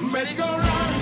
merry go run.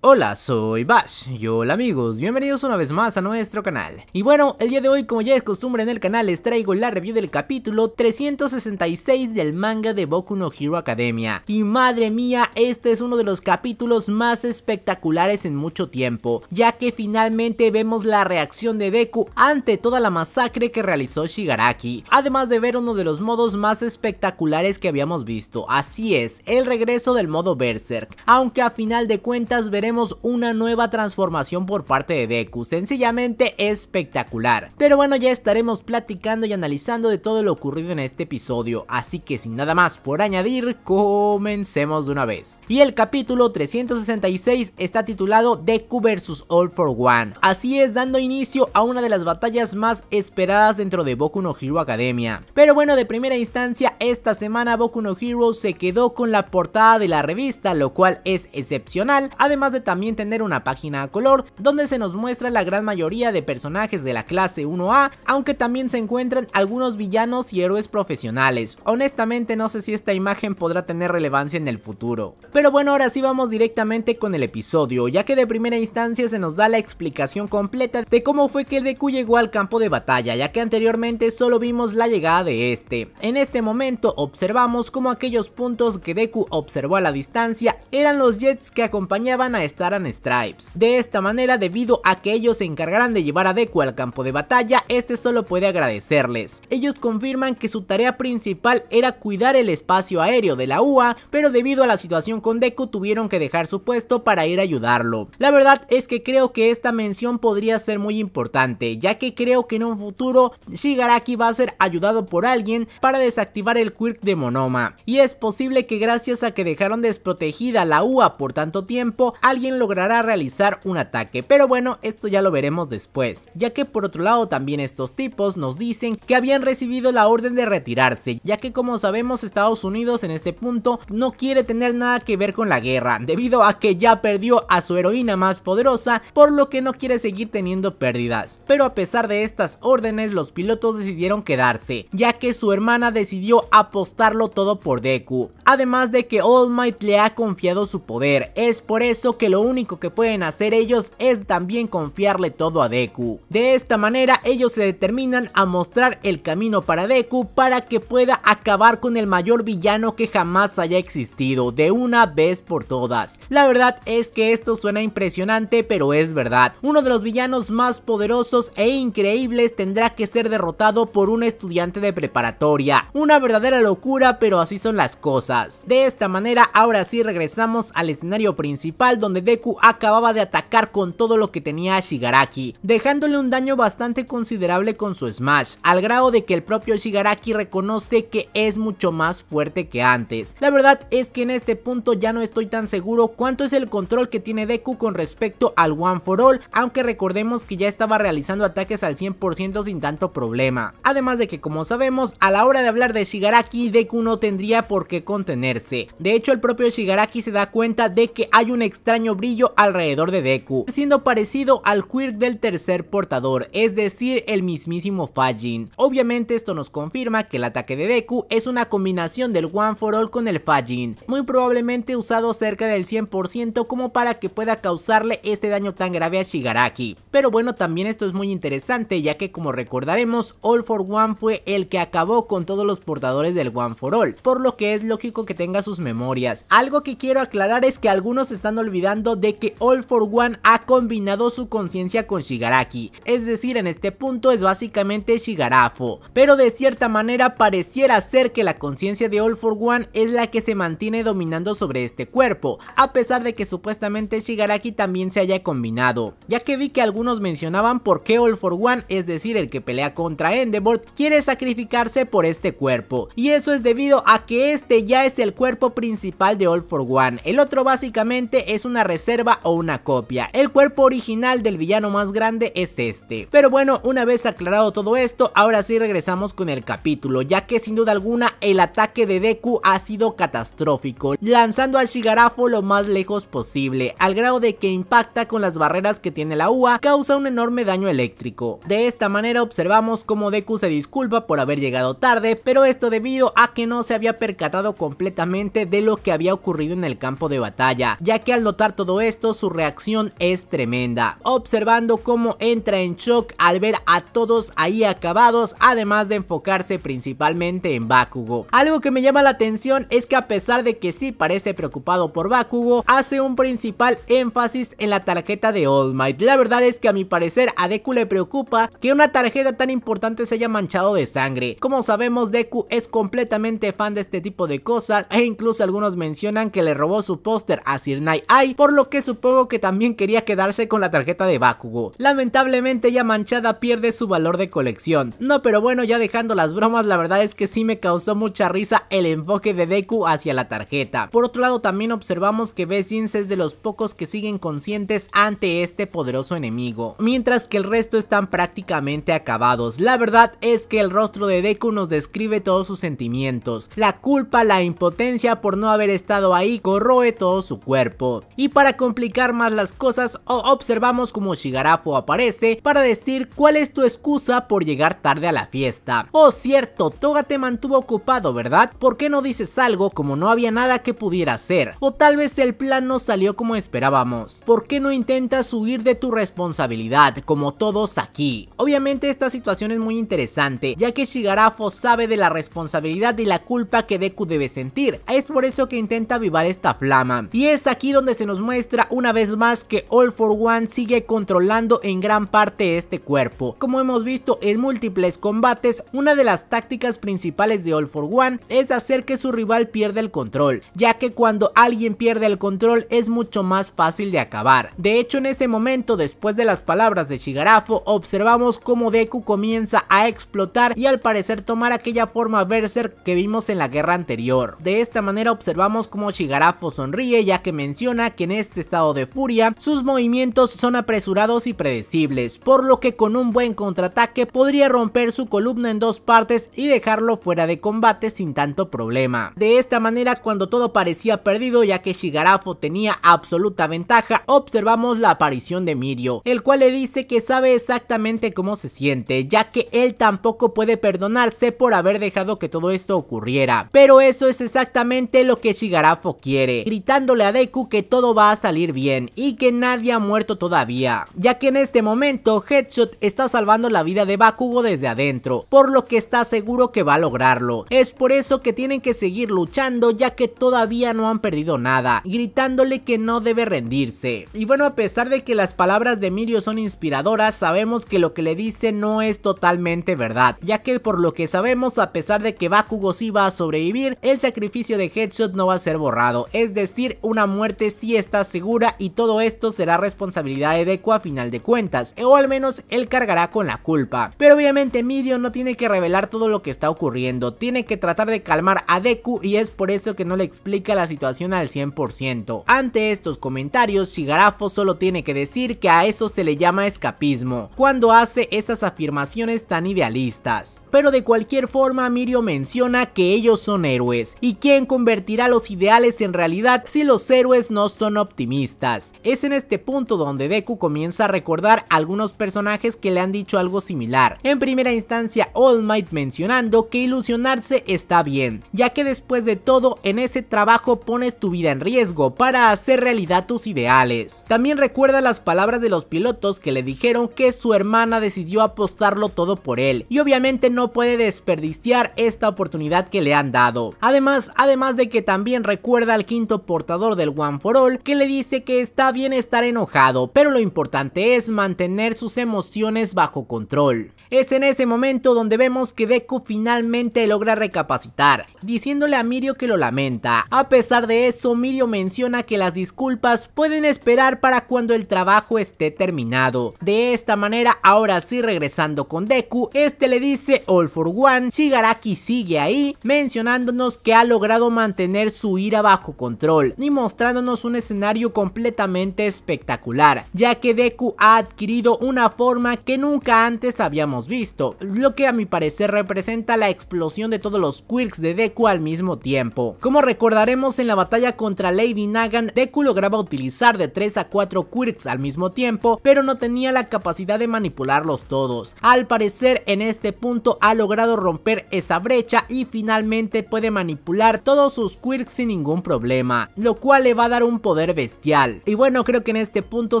Hola, soy Bash y hola amigos, bienvenidos una vez más a nuestro canal. Y bueno, el día de hoy como ya es costumbre en el canal les traigo la review del capítulo 366 del manga de Boku no Hero Academia. Y madre mía, este es uno de los capítulos más espectaculares en mucho tiempo, ya que finalmente vemos la reacción de Deku ante toda la masacre que realizó Shigaraki, además de ver uno de los modos más espectaculares que habíamos visto, así es, el regreso del modo Berserk, aunque a final de cuentas veremos una nueva transformación por parte de Deku, sencillamente espectacular. Pero bueno, ya estaremos platicando y analizando de todo lo ocurrido en este episodio, así que sin nada más por añadir, comencemos de una vez. Y el capítulo 366 está titulado Deku versus All for One, así es dando inicio a una de las batallas más esperadas dentro de Boku no Hero Academia. Pero bueno, de primera instancia, esta semana Boku no Hero se quedó con la portada de la revista, lo cual es excepcional, además de también tener una página a color donde se nos muestra la gran mayoría de personajes de la clase 1A, aunque también se encuentran algunos villanos y héroes profesionales. Honestamente no sé si esta imagen podrá tener relevancia en el futuro. Pero bueno, ahora sí vamos directamente con el episodio, ya que de primera instancia se nos da la explicación completa de cómo fue que Deku llegó al campo de batalla, ya que anteriormente solo vimos la llegada de este. En este momento observamos cómo aquellos puntos que Deku observó a la distancia eran los jets que acompañaban a estarán Stripes. De esta manera, debido a que ellos se encargarán de llevar a Deku al campo de batalla, este solo puede agradecerles. Ellos confirman que su tarea principal era cuidar el espacio aéreo de la UA, pero debido a la situación con Deku tuvieron que dejar su puesto para ir a ayudarlo. La verdad es que creo que esta mención podría ser muy importante, ya que creo que en un futuro Shigaraki va a ser ayudado por alguien para desactivar el quirk de Monoma. Y es posible que gracias a que dejaron desprotegida la UA por tanto tiempo, logrará realizar un ataque, pero bueno, esto ya lo veremos después, ya que por otro lado también estos tipos nos dicen que habían recibido la orden de retirarse, ya que como sabemos Estados Unidos en este punto no quiere tener nada que ver con la guerra, debido a que ya perdió a su heroína más poderosa, por lo que no quiere seguir teniendo pérdidas, pero a pesar de estas órdenes los pilotos decidieron quedarse, ya que su hermana decidió apostarlo todo por Deku, además de que All Might le ha confiado su poder, es por eso que lo único que pueden hacer ellos es también confiarle todo a Deku. De esta manera ellos se determinan a mostrar el camino para Deku para que pueda acabar con el mayor villano que jamás haya existido de una vez por todas. La verdad es que esto suena impresionante pero es verdad. Uno de los villanos más poderosos e increíbles tendrá que ser derrotado por un estudiante de preparatoria. Una verdadera locura pero así son las cosas. De esta manera ahora sí regresamos al escenario principal donde Deku acababa de atacar con todo lo que tenía a Shigaraki, dejándole un daño bastante considerable con su Smash, al grado de que el propio Shigaraki reconoce que es mucho más fuerte que antes. La verdad es que en este punto ya no estoy tan seguro cuánto es el control que tiene Deku con respecto al One for All, aunque recordemos que ya estaba realizando ataques al 100% sin tanto problema. Además de que como sabemos, a la hora de hablar de Shigaraki, Deku no tendría por qué contenerse. De hecho, el propio Shigaraki se da cuenta de que hay un extraño brillo alrededor de Deku, siendo parecido al Quirk del tercer portador, es decir, el mismísimo Fajin. Obviamente esto nos confirma que el ataque de Deku es una combinación del One for All con el Fajin, muy probablemente usado cerca del 100% como para que pueda causarle este daño tan grave a Shigaraki. Pero bueno, también esto es muy interesante ya que como recordaremos, All for One fue el que acabó con todos los portadores del One for All, por lo que es lógico que tenga sus memorias. Algo que quiero aclarar es que algunos están olvidando de que All for One ha combinado su conciencia con Shigaraki, es decir, en este punto es básicamente Shigarafo, pero de cierta manera pareciera ser que la conciencia de All for One es la que se mantiene dominando sobre este cuerpo, a pesar de que supuestamente Shigaraki también se haya combinado, ya que vi que algunos mencionaban por qué All for One, es decir, el que pelea contra Endeavor, quiere sacrificarse por este cuerpo, y eso es debido a que este ya es el cuerpo principal de All for One, el otro básicamente es una reserva o una copia. El cuerpo original del villano más grande es este. Pero bueno, una vez aclarado todo esto, ahora sí regresamos con el capítulo, ya que sin duda alguna el ataque de Deku ha sido catastrófico, lanzando al Shigarafo lo más lejos posible, al grado de que impacta con las barreras que tiene la UA, causa un enorme daño eléctrico. De esta manera observamos cómo Deku se disculpa por haber llegado tarde, pero esto debido a que no se había percatado completamente de lo que había ocurrido en el campo de batalla, ya que al notar todo esto, su reacción es tremenda, observando cómo entra en shock al ver a todos ahí acabados, además de enfocarse principalmente en Bakugo. Algo que me llama la atención es que a pesar de que sí parece preocupado por Bakugo, hace un principal énfasis en la tarjeta de All Might. La verdad es que a mi parecer a Deku le preocupa que una tarjeta tan importante se haya manchado de sangre. Como sabemos, Deku es completamente fan de este tipo de cosas e incluso algunos mencionan que le robó su póster a Sir Night por lo que supongo que también quería quedarse con la tarjeta de Bakugo. Lamentablemente ya manchada pierde su valor de colección. No, pero bueno, ya dejando las bromas, la verdad es que sí me causó mucha risa el enfoque de Deku hacia la tarjeta. Por otro lado, también observamos que Bessins es de los pocos que siguen conscientes ante este poderoso enemigo, mientras que el resto están prácticamente acabados. La verdad es que el rostro de Deku nos describe todos sus sentimientos. La culpa, la impotencia por no haber estado ahí corroe todo su cuerpo. Y y para complicar más las cosas, observamos como Shigarafo aparece para decir cuál es tu excusa por llegar tarde a la fiesta. Oh cierto, Toga te mantuvo ocupado, ¿verdad? ¿Por qué no dices algo como no había nada que pudiera hacer? O tal vez el plan no salió como esperábamos. ¿Por qué no intentas huir de tu responsabilidad, como todos aquí? Obviamente esta situación es muy interesante, ya que Shigarafo sabe de la responsabilidad y la culpa que Deku debe sentir. Es por eso que intenta avivar esta flama. Y es aquí donde se nos muestra una vez más que All for One sigue controlando en gran parte este cuerpo. Como hemos visto en múltiples combates, una de las tácticas principales de All for One es hacer que su rival pierda el control, ya que cuando alguien pierde el control es mucho más fácil de acabar. De hecho en ese momento después de las palabras de Shigarafo observamos cómo Deku comienza a explotar y al parecer tomar aquella forma berserk que vimos en la guerra anterior. De esta manera observamos cómo Shigarafo sonríe ya que menciona que en este estado de furia, sus movimientos son apresurados y predecibles, por lo que con un buen contraataque podría romper su columna en dos partes y dejarlo fuera de combate sin tanto problema. De esta manera, cuando todo parecía perdido ya que Shigarafo tenía absoluta ventaja, observamos la aparición de Mirio, el cual le dice que sabe exactamente cómo se siente, ya que él tampoco puede perdonarse por haber dejado que todo esto ocurriera. Pero eso es exactamente lo que Shigarafo quiere, gritándole a Deku que todo va a salir bien y que nadie ha muerto todavía, ya que en este momento Headshot está salvando la vida de Bakugo desde adentro, por lo que está seguro que va a lograrlo. Es por eso que tienen que seguir luchando ya que todavía no han perdido nada, gritándole que no debe rendirse. Y bueno, a pesar de que las palabras de Mirio son inspiradoras, sabemos que lo que le dice no es totalmente verdad, ya que por lo que sabemos, a pesar de que Bakugo sí va a sobrevivir, el sacrificio de Headshot no va a ser borrado, es decir, una muerte sí es está segura y todo esto será responsabilidad de Deku a final de cuentas, o al menos él cargará con la culpa. Pero obviamente Mirio no tiene que revelar todo lo que está ocurriendo, tiene que tratar de calmar a Deku y es por eso que no le explica la situación al 100%. Ante estos comentarios, Shigarafo solo tiene que decir que a eso se le llama escapismo, cuando hace esas afirmaciones tan idealistas. Pero de cualquier forma, Mirio menciona que ellos son héroes, y quién convertirá los ideales en realidad si los héroes no son optimistas. Es en este punto donde Deku comienza a recordar algunos personajes que le han dicho algo similar. En primera instancia All Might mencionando que ilusionarse está bien, ya que después de todo en ese trabajo pones tu vida en riesgo para hacer realidad tus ideales. También recuerda las palabras de los pilotos que le dijeron que su hermana decidió apostarlo todo por él y obviamente no puede desperdiciar esta oportunidad que le han dado. Además, además de que también recuerda al quinto portador del One for All que le dice que está bien estar enojado, pero lo importante es mantener sus emociones bajo control. Es en ese momento donde vemos que Deku finalmente logra recapacitar, diciéndole a Mirio que lo lamenta. A pesar de eso, Mirio menciona que las disculpas pueden esperar para cuando el trabajo esté terminado. De esta manera, ahora sí regresando con Deku, este le dice All for One, Shigaraki sigue ahí, mencionándonos que ha logrado mantener su ira bajo control y mostrándonos un escenario completamente espectacular, ya que Deku ha adquirido una forma que nunca antes habíamos visto, lo que a mi parecer representa la explosión de todos los quirks de Deku al mismo tiempo. Como recordaremos en la batalla contra Lady Nagan, Deku lograba utilizar de 3 a 4 quirks al mismo tiempo, pero no tenía la capacidad de manipularlos todos. Al parecer en este punto ha logrado romper esa brecha y finalmente puede manipular todos sus quirks sin ningún problema, lo cual le va a dar un poder bestial. Y bueno, creo que en este punto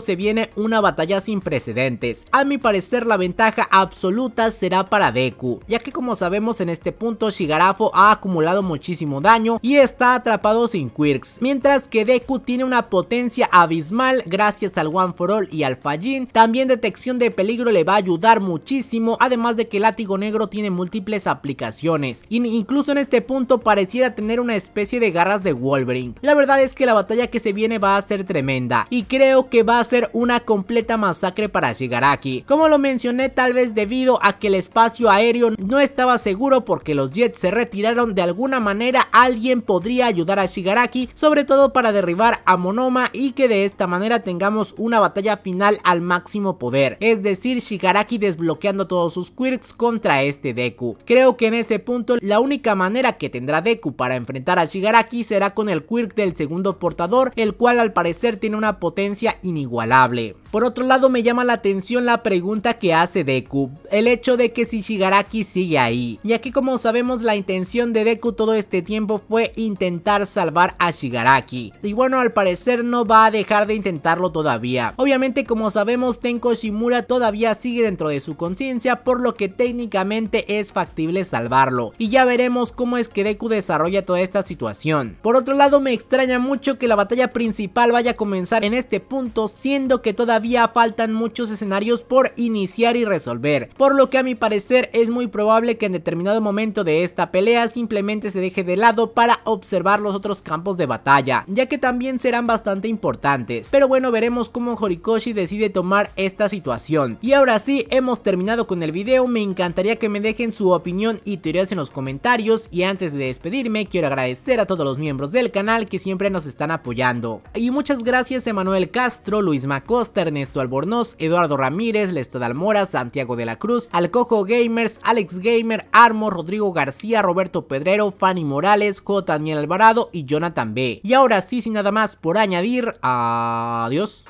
se viene una batalla sin precedentes. A mi parecer la ventaja absoluta Luta será para Deku, ya que como sabemos en este punto Shigarafo ha acumulado muchísimo daño y está atrapado sin Quirks, mientras que Deku tiene una potencia abismal gracias al One for All y al Fajin también detección de peligro le va a ayudar muchísimo, además de que el látigo negro tiene múltiples aplicaciones, e incluso en este punto pareciera tener una especie de garras de Wolverine. La verdad es que la batalla que se viene va a ser tremenda, y creo que va a ser una completa masacre para Shigaraki. Como lo mencioné, tal vez debido debido a que el espacio aéreo no estaba seguro porque los jets se retiraron de alguna manera alguien podría ayudar a Shigaraki sobre todo para derribar a Monoma y que de esta manera tengamos una batalla final al máximo poder es decir Shigaraki desbloqueando todos sus quirks contra este Deku creo que en ese punto la única manera que tendrá Deku para enfrentar a Shigaraki será con el quirk del segundo portador el cual al parecer tiene una potencia inigualable por otro lado me llama la atención la pregunta que hace Deku, el hecho de que si Shigaraki sigue ahí, ya que como sabemos la intención de Deku todo este tiempo fue intentar salvar a Shigaraki, y bueno al parecer no va a dejar de intentarlo todavía. Obviamente como sabemos Tenko Shimura todavía sigue dentro de su conciencia por lo que técnicamente es factible salvarlo, y ya veremos cómo es que Deku desarrolla toda esta situación. Por otro lado me extraña mucho que la batalla principal vaya a comenzar en este punto siendo que todavía faltan muchos escenarios por iniciar y resolver, por lo que a mi parecer es muy probable que en determinado momento de esta pelea simplemente se deje de lado para observar los otros campos de batalla, ya que también serán bastante importantes, pero bueno veremos cómo Horikoshi decide tomar esta situación. Y ahora sí, hemos terminado con el video, me encantaría que me dejen su opinión y teorías en los comentarios y antes de despedirme quiero agradecer a todos los miembros del canal que siempre nos están apoyando. Y muchas gracias Emanuel Castro, Luis Macosta, Ernesto Albornoz, Eduardo Ramírez, Lestad Almora, Santiago de la Cruz, Alcojo Gamers, Alex Gamer, Armo, Rodrigo García, Roberto Pedrero, Fanny Morales, J. Daniel Alvarado y Jonathan B. Y ahora sí, sin nada más por añadir, adiós.